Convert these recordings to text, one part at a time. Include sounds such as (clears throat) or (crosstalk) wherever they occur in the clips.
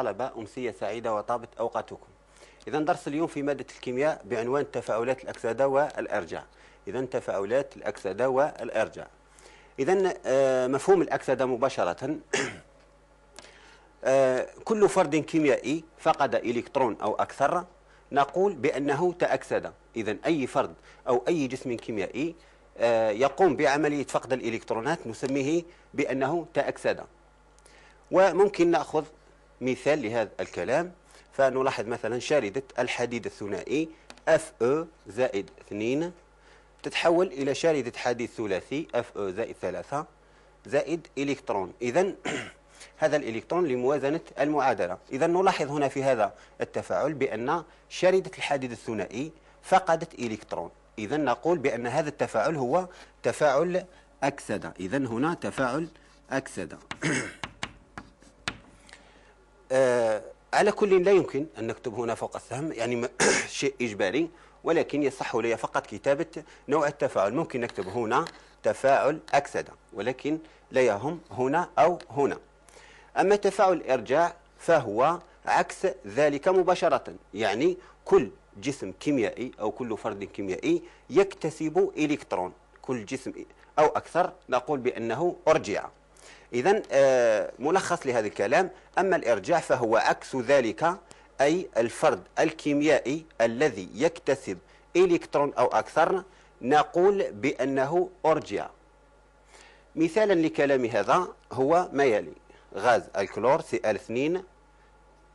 الطلبة أمسية سعيدة وطابت أوقاتكم إذا درس اليوم في مادة الكيمياء بعنوان تفاعلات الأكسدة والأرجع إذا تفاعلات الأكسدة والأرجع إذا آه، مفهوم الأكسدة مباشرة (coughs) آه، كل فرد كيميائي فقد إلكترون أو أكثر نقول بأنه تأكسد إذا أي فرد أو أي جسم كيميائي آه، يقوم بعملية فقد الإلكترونات نسميه بأنه تأكسد وممكن نأخذ مثال لهذا الكلام فنلاحظ مثلا شاردة الحديد الثنائي اف او e زائد 2 تتحول إلى شاردة حديد ثلاثي اف او e زائد 3 زائد إلكترون إذا (clears throat) هذا الإلكترون لموازنة المعادلة إذا نلاحظ هنا في هذا التفاعل بأن شاردة الحديد الثنائي فقدت إلكترون إذا نقول بأن هذا التفاعل هو تفاعل أكسدة إذا هنا تفاعل أكسدة (clears throat) آه، على كل لا يمكن أن نكتب هنا فوق السهم يعني (coughs) شيء إجباري ولكن يصح لي فقط كتابة نوع التفاعل ممكن نكتب هنا تفاعل أكسدة ولكن لا يهم هنا أو هنا أما تفاعل الإرجاع فهو عكس ذلك مباشرة يعني كل جسم كيميائي أو كل فرد كيميائي يكتسب إلكترون كل جسم أو أكثر نقول بأنه أرجع إذا آه، ملخص لهذا الكلام أما الإرجاع فهو عكس ذلك أي الفرد الكيميائي الذي يكتسب إلكترون أو أكثر نقول بأنه أرجع مثالا لكلام هذا هو ما يلي غاز الكلور Cl2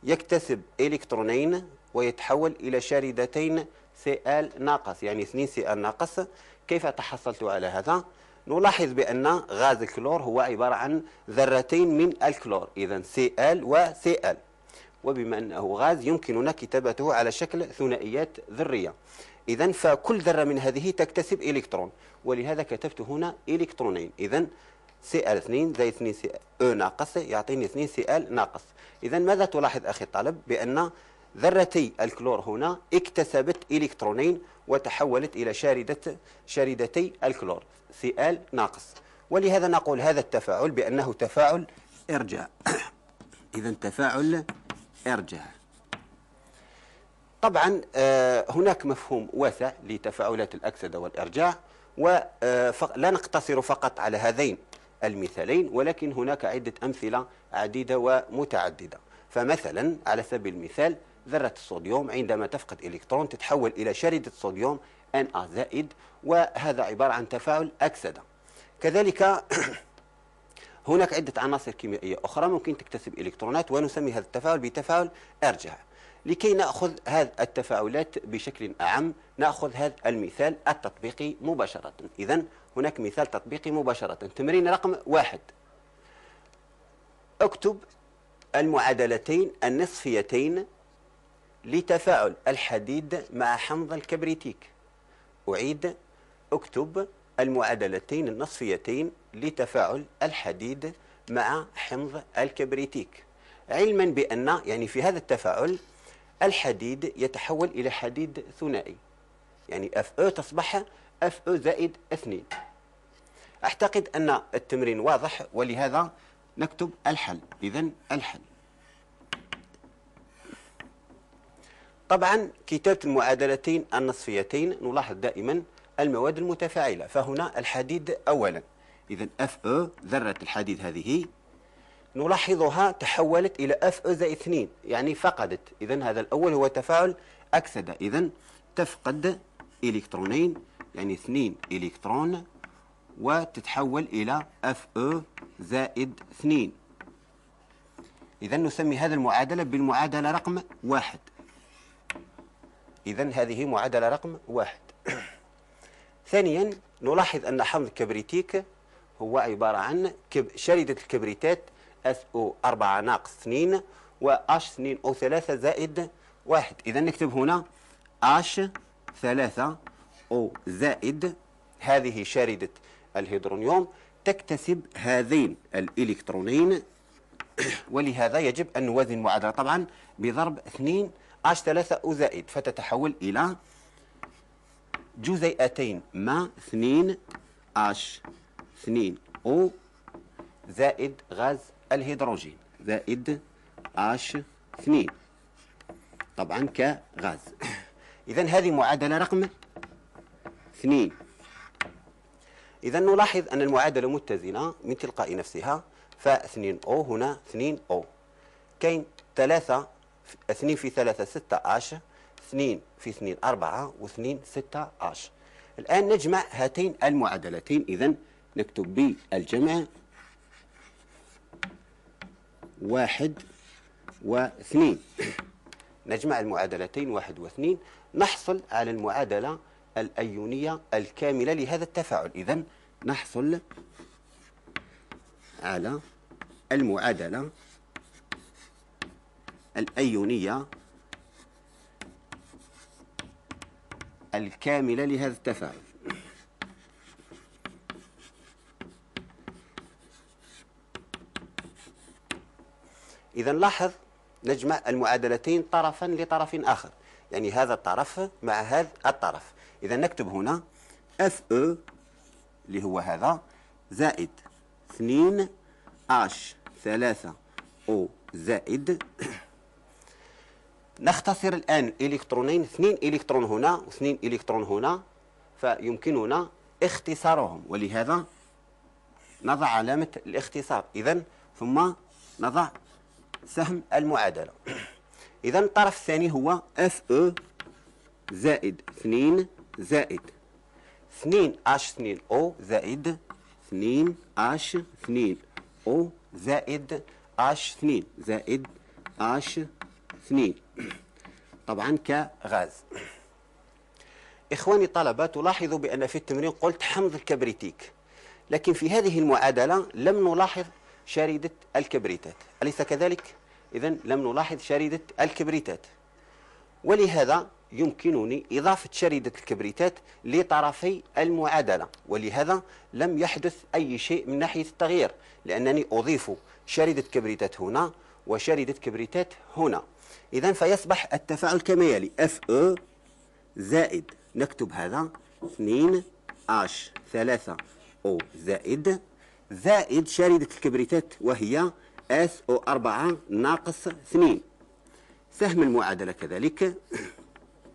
يكتسب إلكترونين ويتحول إلى شاردتين Cl ناقص يعني 2 Cl ناقص كيف تحصلت على هذا؟ نلاحظ بأن غاز الكلور هو عبارة عن ذرتين من الكلور إذا Cl و Cl وبما أنه غاز يمكننا كتابته على شكل ثنائيات ذرية إذا فكل ذرة من هذه تكتسب إلكترون ولهذا كتبت هنا إلكترونين إذا Cl2 زائد 2 Cl ناقص يعطيني 2 Cl ناقص إذا ماذا تلاحظ أخي الطالب بأن ذرتي الكلور هنا اكتسبت إلكترونين وتحولت إلى شاردة شاردتي الكلور Cl ناقص ولهذا نقول هذا التفاعل بأنه تفاعل إرجاع (coughs) إذا تفاعل إرجاع طبعا آه، هناك مفهوم واسع لتفاعلات الأكسدة والإرجاع ولا آه، نقتصر فقط على هذين المثالين ولكن هناك عدة أمثلة عديدة ومتعددة فمثلا على سبيل المثال ذرة الصوديوم عندما تفقد إلكترون تتحول إلى شريدة صوديوم أن زائد وهذا عبارة عن تفاعل أكسدة كذلك (clears throat) هناك عدة عناصر كيميائية أخرى ممكن تكتسب إلكترونات ونسمي هذا التفاعل بتفاعل أرجع لكي نأخذ هذه التفاعلات بشكل أعم نأخذ هذا المثال التطبيقي مباشرة إذا هناك مثال تطبيقي مباشرة تمرين رقم واحد اكتب المعادلتين النصفيتين لتفاعل الحديد مع حمض الكبريتيك أعيد اكتب المعادلتين النصفيتين لتفاعل الحديد مع حمض الكبريتيك علما بأن يعني في هذا التفاعل الحديد يتحول إلى حديد ثنائي يعني اف او تصبح اف او زائد 2 أعتقد أن التمرين واضح ولهذا نكتب الحل إذا الحل طبعا كتابة المعادلتين النصفيتين نلاحظ دائما المواد المتفاعلة فهنا الحديد أولا إذا اف او ذرة الحديد هذه نلاحظها تحولت إلى اف او زائد 2 يعني فقدت إذا هذا الأول هو تفاعل أكسدة إذا تفقد إلكترونين يعني 2 إلكترون وتتحول إلى اف او زائد 2 إذا نسمي هذه المعادلة بالمعادلة رقم واحد إذا هذه معادلة رقم واحد ثانيا نلاحظ أن حمض الكبريتيك هو عبارة عن شريدة الكبريتات SO4 ناقص 2 و H2O3 زائد 1 إذا نكتب هنا H3O زائد هذه شاردة الهيدرونيوم تكتسب هذين الإلكترونين (clears throat) ولهذا يجب أن نوازن المعادلة طبعا بضرب 2 اش 3 زائد فتتحول إلى جزيئتين ما 2 اش 2 أو زائد غاز الهيدروجين زائد اش 2 طبعا كغاز (coughs) إذا هذه معادلة رقم 2 إذا نلاحظ أن المعادلة متزنة من تلقاء نفسها ف2 أو هنا 2 أو كاين 3 2 في 3 16 2 في 2 4 و2 16 الآن نجمع هاتين المعادلتين إذا نكتب ب الجمع واحد واثنين نجمع المعادلتين واحد واثنين نحصل على المعادلة الأيونية الكاملة لهذا التفاعل إذا نحصل على المعادلة الأيونية الكاملة لهذا التفاعل إذا لاحظ نجمع المعادلتين طرفا لطرف آخر يعني هذا الطرف مع هذا الطرف إذا نكتب هنا اف او e اللي هو هذا زائد 2 اش 3 او زائد نختصر الآن إلكترونين اثنين إلكترون هنا واثنين إلكترون هنا فيمكننا اختصارهم ولهذا نضع علامة الاختصار إذا ثم نضع سهم المعادلة (clears throat) إذا الطرف الثاني هو اف او e زائد 2 زائد 2 اش 2 او زائد 2 اش 2 او زائد اش 2 زائد اش اثنين طبعا كغاز إخواني طلبة تلاحظوا بأن في التمرين قلت حمض الكبريتيك لكن في هذه المعادلة لم نلاحظ شاردة الكبريتات أليس كذلك؟ إذا لم نلاحظ شاردة الكبريتات ولهذا يمكنني إضافة شاردة الكبريتات لطرفي المعادلة ولهذا لم يحدث أي شيء من ناحية التغيير لأنني أضيف شاردة كبريتات هنا وشاردة كبريتات هنا إذا فيصبح التفاعل كما يلي اف او e زائد نكتب هذا 2 اش 3 او زائد زائد شاردة الكبريتات وهي اس او 4 ناقص 2 سهم المعادلة كذلك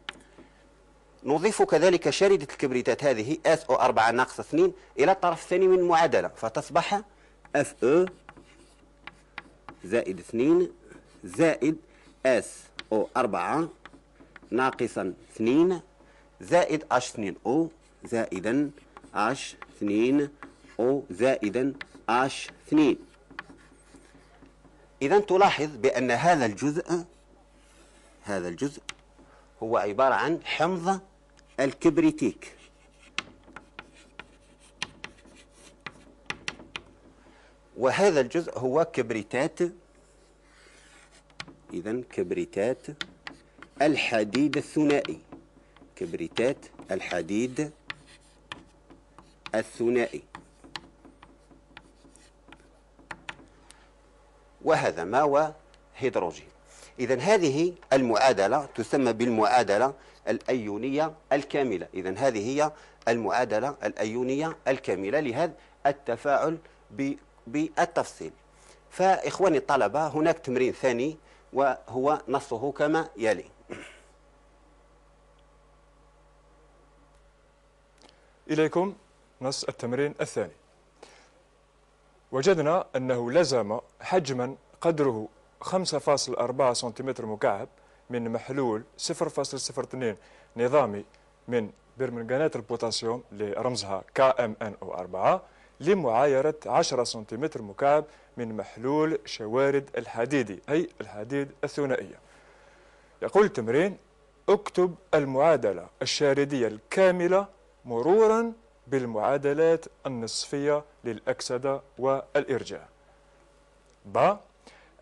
(coughs) نضيف كذلك شاردة الكبريتات هذه اس او 4 ناقص 2 إلى الطرف الثاني من المعادلة فتصبح اف او e زائد 2 زائد اس او 4 ناقصا 2 زائد اش 2 او زائدا اش 2 او زائدا اش 2 اذا تلاحظ بان هذا الجزء هذا الجزء هو عباره عن حمض الكبريتيك وهذا الجزء هو كبريتات إذا كبريتات الحديد الثنائي كبريتات الحديد الثنائي وهذا ما هو هيدروجين إذا هذه المعادلة تسمى بالمعادلة الأيونية الكاملة إذا هذه هي المعادلة الأيونية الكاملة لهذا التفاعل بالتفصيل فإخواني الطلبة هناك تمرين ثاني وهو نصه كما يلي إليكم نص التمرين الثاني وجدنا أنه لزم حجما قدره 5.4 سنتيمتر مكعب من محلول 0.02 نظامي من برمنغانات البوتاسيوم لرمزها KMNO4 لمعايرة 10 سنتيمتر مكعب من محلول شوارد الحديدي أي الحديد الثنائية يقول التمرين اكتب المعادلة الشاردية الكاملة مرورا بالمعادلات النصفية للأكسدة والإرجاء با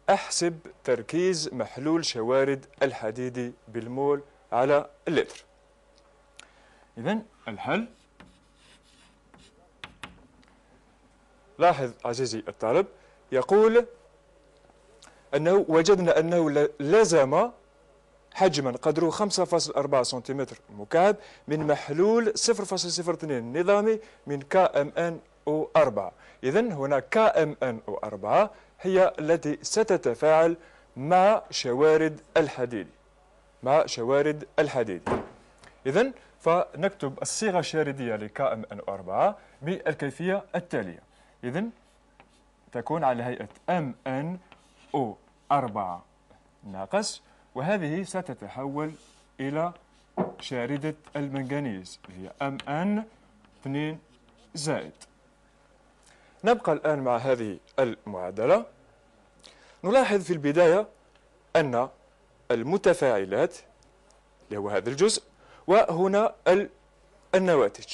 أحسب تركيز محلول شوارد الحديدي بالمول على اللتر إذا الحل لاحظ عزيزي الطالب يقول أنه وجدنا أنه لزم حجما قدره 5.4 سنتيمتر مكعب من محلول 0.02 نظامي من KMnO4 إذا هنا KMnO4 هي التي ستتفاعل مع شوارد الحديد مع شوارد الحديد إذا فنكتب الصيغة الشاردية لكائم أن 4 بالكيفية التالية إذا تكون على هيئة ام ان او 4 ناقص وهذه ستتحول إلى شاردة المنغنيز هي ام ان 2 زائد نبقى الآن مع هذه المعادلة نلاحظ في البداية أن المتفاعلات اللي هو هذا الجزء وهنا النواتج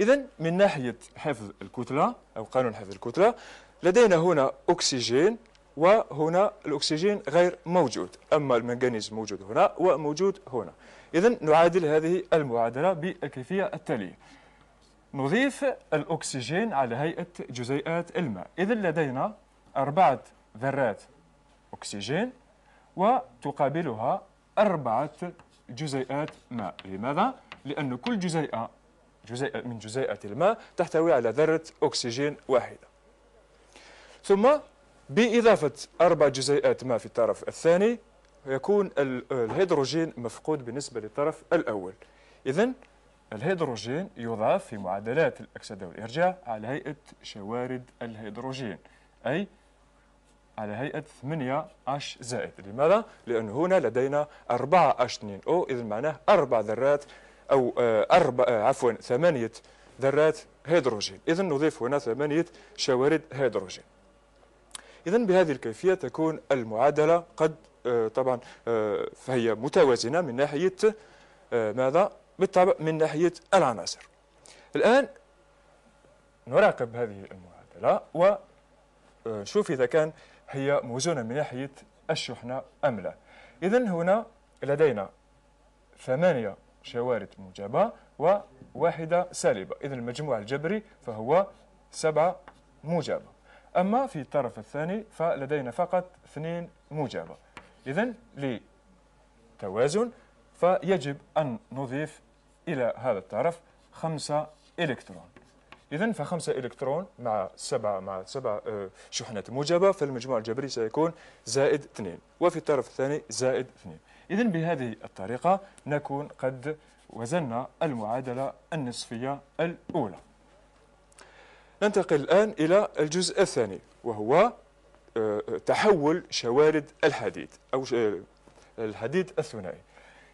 إذا من ناحية حفظ الكتلة أو قانون حفظ الكتلة لدينا هنا أكسجين وهنا الأكسجين غير موجود أما المنغنيز موجود هنا وموجود هنا إذا نعادل هذه المعادلة بالكيفية التالية نضيف الأكسجين على هيئة جزيئات الماء إذا لدينا أربعة ذرات أكسجين وتقابلها أربعة جزيئات ماء لماذا؟ لأن كل جزيئة جزيئة من جزيئة الماء تحتوي على ذرة أكسجين واحدة ثم بإضافة أربع جزيئات ماء في الطرف الثاني يكون الهيدروجين مفقود بالنسبة للطرف الأول إذا الهيدروجين يضاف في معادلات الأكسدة والإرجاع على هيئة شوارد الهيدروجين أي على هيئة أش زائد لماذا؟ لأن هنا لدينا 4 أش 2 أو اذا معناه أربع ذرات أو آه، أربع آه، عفوا ثمانية ذرات هيدروجين إذا نضيف هنا ثمانية شوارد هيدروجين إذا بهذه الكيفية تكون المعادلة قد آه، طبعا فهي متوازنة من ناحية ماذا؟ بالطبع من ناحية العناصر الآن نراقب هذه المعادلة ونشوف إذا كان هي موزونة من ناحية الشحنة أم لا إذا هنا لدينا ثمانية شوارد موجبة وواحدة سالبة إذا المجموع الجبري فهو سبعة موجبة أما في الطرف الثاني فلدينا فقط اثنين موجبة إذا لتوازن فيجب أن نضيف إلى هذا الطرف خمسة إلكترون إذا فخمسة إلكترون مع سبعة مع سبعة آه، شحنات موجبة فالمجموع الجبري سيكون زائد اثنين وفي الطرف الثاني زائد اثنين إذا بهذه الطريقة نكون قد وزننا المعادلة النصفية الأولى ننتقل الآن إلى الجزء الثاني وهو آه، تحول شوارد الحديد أو آه، الحديد الثنائي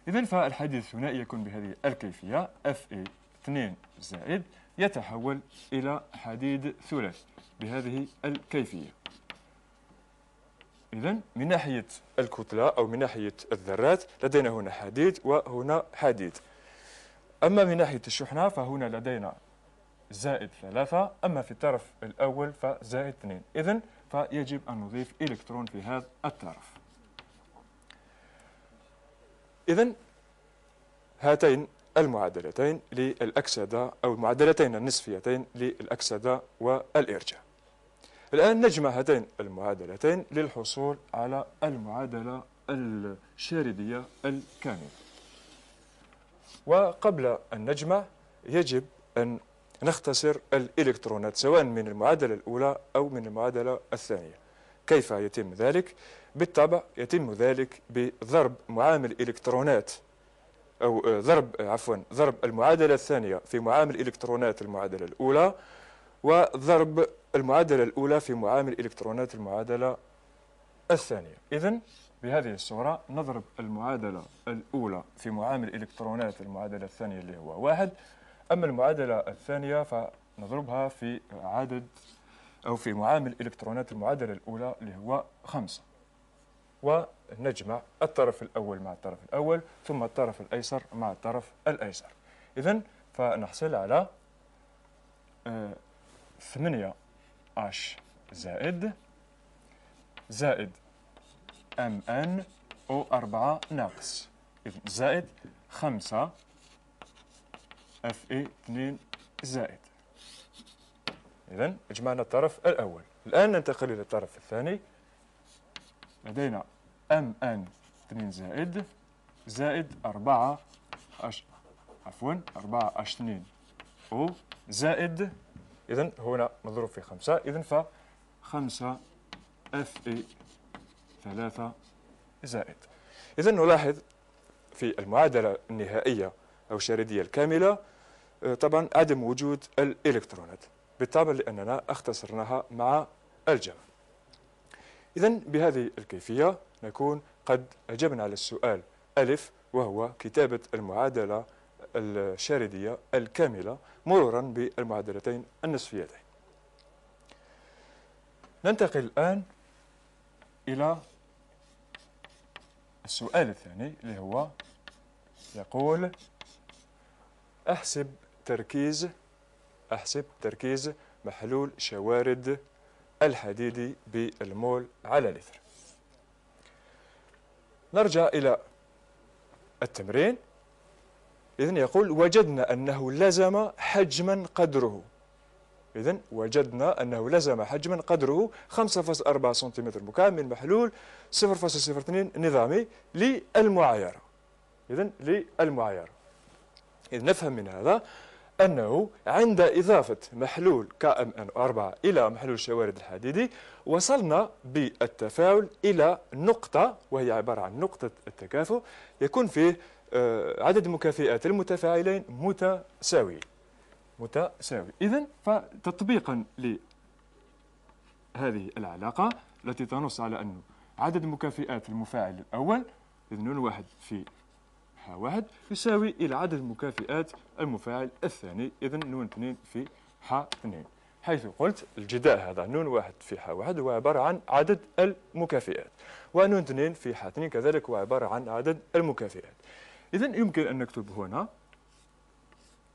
إذا فالحديد الثنائي يكون بهذه الكيفية Fe2 زائد يتحول إلى حديد ثلاثي بهذه الكيفية إذا من ناحية الكتلة أو من ناحية الذرات لدينا هنا حديد وهنا حديد أما من ناحية الشحنة فهنا لدينا زائد ثلاثة أما في الطرف الأول فزائد اثنين إذا فيجب أن نضيف إلكترون في هذا الطرف إذا هاتين المعادلتين للأكسدة أو المعادلتين النصفيتين للأكسدة والإرجاء الآن نجمع هاتين المعادلتين للحصول على المعادلة الشاردية الكاملة وقبل أن نجمع يجب أن نختصر الإلكترونات سواء من المعادلة الأولى أو من المعادلة الثانية كيف يتم ذلك؟ بالطبع يتم ذلك بضرب معامل إلكترونات أو آه، ضرب عفوا ضرب المعادلة الثانية في معامل إلكترونات المعادلة الأولى وضرب المعادلة الأولى في معامل إلكترونات المعادلة الثانية إذا بهذه الصورة نضرب المعادلة الأولى في معامل إلكترونات المعادلة الثانية اللي هو واحد أما المعادلة الثانية فنضربها في عدد أو في معامل إلكترونات المعادلة الأولى اللي هو خمسة ونجمع الطرف الأول مع الطرف الأول ثم الطرف الأيسر مع الطرف الأيسر إذا فنحصل على آه، 8 اش زائد زائد ام ان او 4 ناقص إذن زائد 5 اف اي 2 زائد إذا جمعنا الطرف الأول الآن ننتقل إلى الطرف الثاني لدينا ام ان 2 زائد زائد 4 اش عفوا 4 اش 2 او زائد إذا هنا مضروب في خمسة إذا فخمسة اف اي ثلاثة زائد إذا نلاحظ في المعادلة النهائية أو الشريدية الكاملة آه، طبعا عدم وجود الإلكترونات بالطبع لأننا اختصرناها مع الجمع إذا بهذه الكيفية نكون قد أجبنا على السؤال ألف وهو كتابة المعادلة الشاردية الكاملة مرورا بالمعادلتين النصفيتين ننتقل الآن إلى السؤال الثاني اللي هو يقول أحسب تركيز أحسب تركيز محلول شوارد الحديدي بالمول على لتر نرجع إلى التمرين إذن يقول وجدنا أنه لزم حجما قدره إذن وجدنا أنه لزم حجما قدره 5.4 سنتيمتر مكعب من محلول 0.02 نظامي للمعايرة إذن للمعايرة إذن نفهم من هذا أنه عند إضافة محلول KMN4 إلى محلول الشوارد الحديدي وصلنا بالتفاعل إلى نقطة وهي عبارة عن نقطة التكافؤ يكون فيه آه، عدد المكافئات المتفاعلين متساوي متساوي إذا فتطبيقا لهذه العلاقة التي تنص على أن عدد مكافئات المفاعل الأول إذن واحد في ح واحد يساوي إلى عدد مكافئات المفاعل الثاني إذن نون اثنين في ح اثنين حيث قلت الجداء هذا نون واحد في ح واحد هو عبارة عن عدد المكافئات ونون اثنين في ح اثنين كذلك هو عبارة عن عدد المكافئات إذا يمكن أن نكتب هنا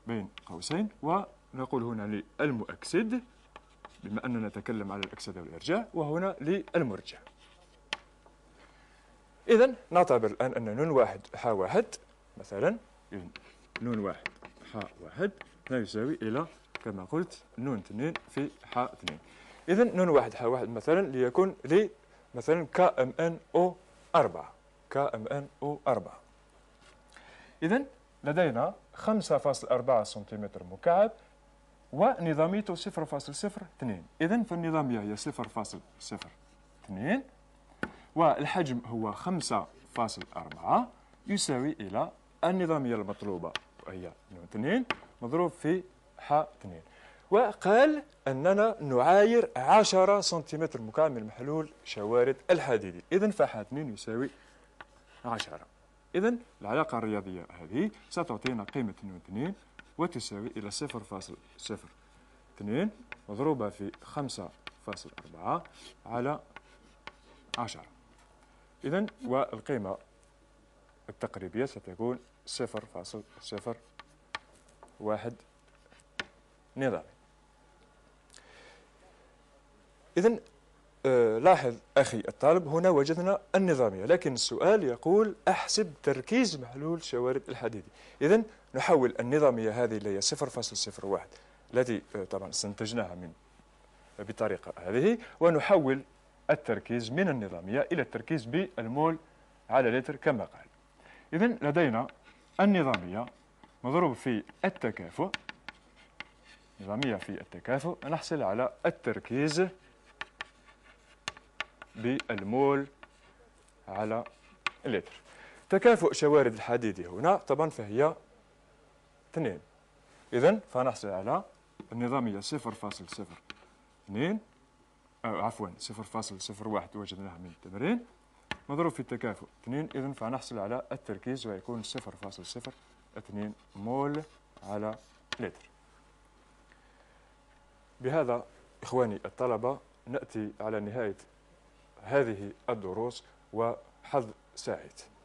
بين قوسين ونقول هنا للمؤكسد بما أننا نتكلم على الأكسدة والإرجاع وهنا للمرجع إذا نعتبر الآن أن نون واحد حا واحد مثلا نون واحد حا واحد لا يساوي إلى كما قلت نون اثنين في حا اثنين إذا نون واحد حا واحد مثلا ليكون لي مثلا كا ام ان او أربعة كا ام ان او أربعة إذا لدينا 5.4 سنتيمتر مكعب ونظاميته 0.02 إذا فالنظامية هي 0.02 والحجم هو 5.4 يساوي إلى النظامية المطلوبة وهي 2 مضروب في ح 2 وقال أننا نعاير 10 سنتيمتر مكعب من محلول شوارد الحديدي إذا فح 2 يساوي 10 إذا العلاقة الرياضية هذه ستعطينا قيمة 2 وتساوي إلى 0.02 مضروبة في 5.4 على 10 إذا والقيمة التقريبية ستكون 0.01 نظامي إذا آه، لاحظ أخي الطالب هنا وجدنا النظامية لكن السؤال يقول أحسب تركيز محلول شوارد الحديدي إذا نحول النظامية هذه اللي هي 0.01 التي آه، طبعا استنتجناها من آه، بطريقة هذه ونحول التركيز من النظامية إلى التركيز بالمول على لتر كما قال إذا لدينا النظامية مضروب في التكافؤ نظامية في التكافؤ نحصل على التركيز بالمول على اللتر تكافؤ شوارد الحديدي هنا طبعا فهي 2 إذا فنحصل على النظامية 0.02 عفوا 0.01 وجدناها من التمرين مضروب في التكافؤ 2 إذا فنحصل على التركيز ويكون 0.02 مول على لتر بهذا إخواني الطلبة نأتي على نهاية هذه الدروس وحظ سعيد